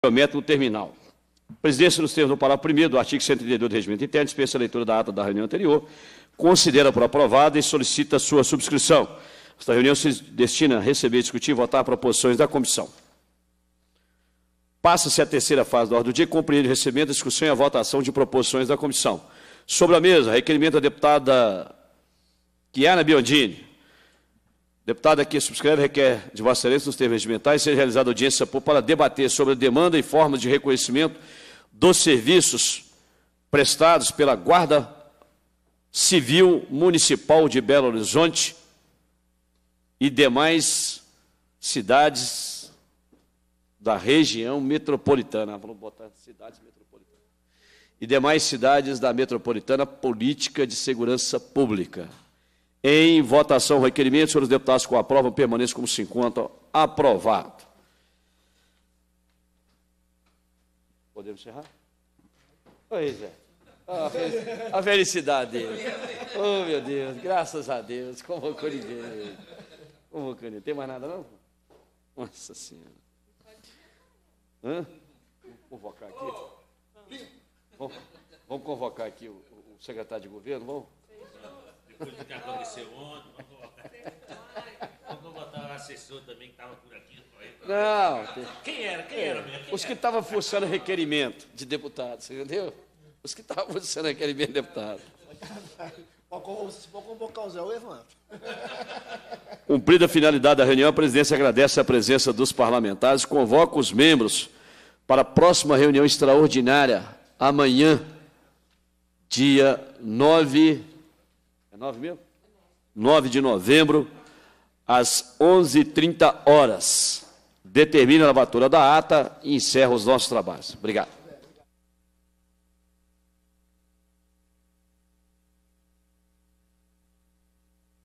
Prometo no terminal. Presidência, nos termos do parágrafo 1 do artigo 132 do Regimento Interno, dispensa a leitura da ata da reunião anterior, considera por aprovada e solicita sua subscrição. Esta reunião se destina a receber, discutir e votar proposições da comissão. Passa-se a terceira fase da ordem do dia, compreende o recebimento, a discussão e a votação de proposições da comissão. Sobre a mesa, requerimento da deputada Kiana Biondini, Deputado aqui subscreve, requer de Vossa Excelência, nos termos regimentais, ser realizada audiência para debater sobre a demanda e formas de reconhecimento dos serviços prestados pela Guarda Civil Municipal de Belo Horizonte e demais cidades da região metropolitana. Vamos botar cidades metropolitanas. E demais cidades da metropolitana política de segurança pública. Em votação, requerimento. Senhores deputados, com a prova, permaneça como se encontra. Aprovado. Podemos encerrar? Pois é. Oh, a felicidade dele. Oh, meu Deus, graças a Deus. Convocou ninguém. Convocou ninguém. Tem mais nada, não? Nossa Senhora. Hã? Vamos convocar aqui. Vamos, vamos convocar aqui o, o secretário de governo, vamos? Coisa que aconteceu ontem, botar o assessor também que estava por aqui. Não. Quem era? Quem era Quem Os que estavam forçando requerimento de deputado, você entendeu? Os que estavam forçando requerimento de deputado. Se for convocar o Zé, eu levanto. Cumprida a finalidade da reunião, a presidência agradece a presença dos parlamentares, convoca os membros para a próxima reunião extraordinária, amanhã, dia 9 9 mesmo? 9 de novembro, às 11h30 horas. Determina a lavatura da ata e encerra os nossos trabalhos. Obrigado.